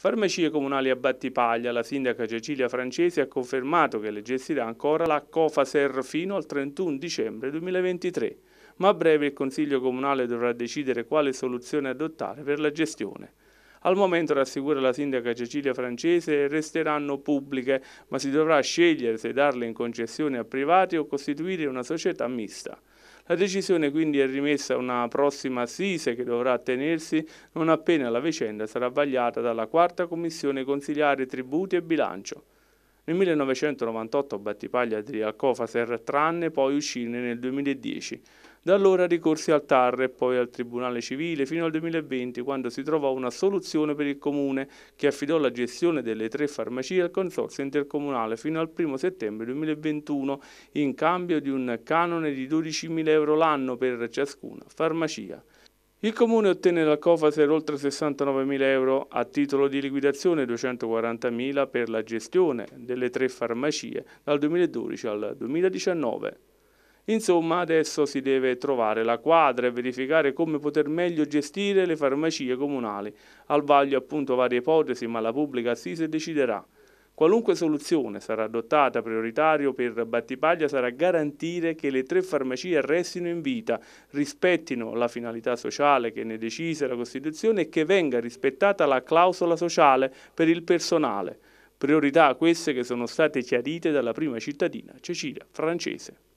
Farmacie comunali a Battipaglia, la sindaca Cecilia Francesi ha confermato che gestirà ancora la Cofaser fino al 31 dicembre 2023, ma a breve il Consiglio Comunale dovrà decidere quale soluzione adottare per la gestione. Al momento, rassicura la sindaca Cecilia Francese, resteranno pubbliche, ma si dovrà scegliere se darle in concessione a privati o costituire una società mista. La decisione quindi è rimessa a una prossima assise che dovrà tenersi non appena la vicenda sarà vagliata dalla quarta commissione consigliare tributi e bilancio. Nel 1998 Battipaglia Adriacò Faser tranne, poi uscirne nel 2010. Da allora ricorsi al TAR e poi al Tribunale Civile fino al 2020 quando si trovò una soluzione per il Comune che affidò la gestione delle tre farmacie al Consorzio Intercomunale fino al 1 settembre 2021 in cambio di un canone di 12.000 euro l'anno per ciascuna farmacia. Il Comune ottenne dal Cofaser oltre 69.000 euro a titolo di liquidazione e 240.000 per la gestione delle tre farmacie dal 2012 al 2019. Insomma, adesso si deve trovare la quadra e verificare come poter meglio gestire le farmacie comunali. Al vaglio appunto varie ipotesi, ma la pubblica assise deciderà. Qualunque soluzione sarà adottata prioritario per Battipaglia sarà garantire che le tre farmacie restino in vita, rispettino la finalità sociale che ne decise la Costituzione e che venga rispettata la clausola sociale per il personale. Priorità queste che sono state chiarite dalla prima cittadina Cecilia Francese.